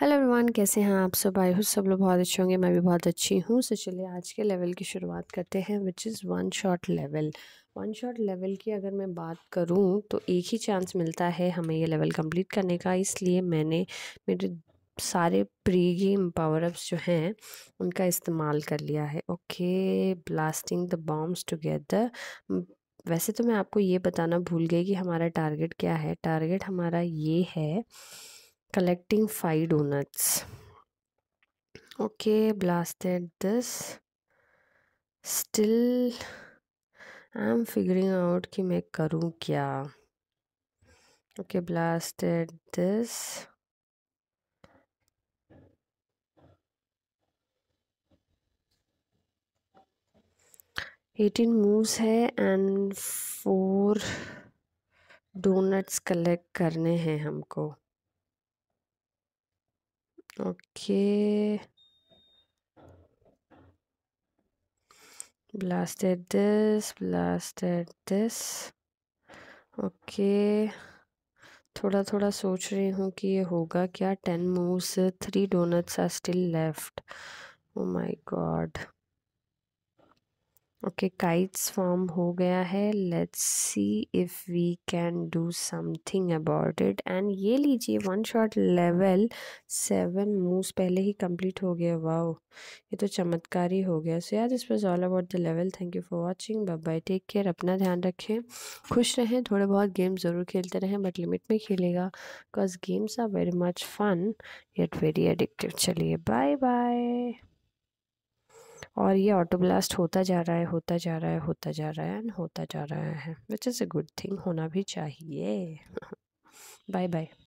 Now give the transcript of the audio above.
Hello everyone कैसे हैं आप सब आई हूँ सब लोग बहुत अच्छे होंगे मैं भी बहुत अच्छी हूँ सो चलिए आज के लेवल की शुरुआत करते हैं which is one shot level one shot level की अगर मैं बात करूँ तो एक ही चांस मिलता है हमें ये लेवल कंप्लीट करने का इसलिए मैंने मेरे सारे प्री गेम पावरअप्स जो हैं उनका इस्तेमाल कर लिया है okay blasting the bombs together वैसे तो मैं आपको ये बताना भूल गई कि हमारा टारगेट क्या है टारगेट हमारा ये है collecting five donuts okay blasted this still I am figuring out कि मैं करूं क्या okay blasted this eighteen moves है एंड फोर डोनट्स कलेक्ट करने हैं हमको Okay. Blasted this, blasted this. Okay okay. थोड़ा थोड़ा सोच रही हूँ कि ये होगा क्या ten moves three donuts are still left oh my god okay kites form हो गया है let's see if we can do something about it and ये लीजिए one shot level seven moves पहले ही कंप्लीट हो गया वाओ ये तो चमत्कारी हो गया सो यार this was all about the level thank you for watching bye bye take care अपना ध्यान रखें खुश रहें थोड़े बहुत गेम ज़रूर खेलते रहें बट लिमिट में खेलेगा because games are very much fun yet very addictive चलिए बाय बाय और ये ऑटो ब्लास्ट होता जा रहा है होता जा रहा है होता जा रहा है एंड होता जा रहा है which is a good thing होना भी चाहिए बाय बाय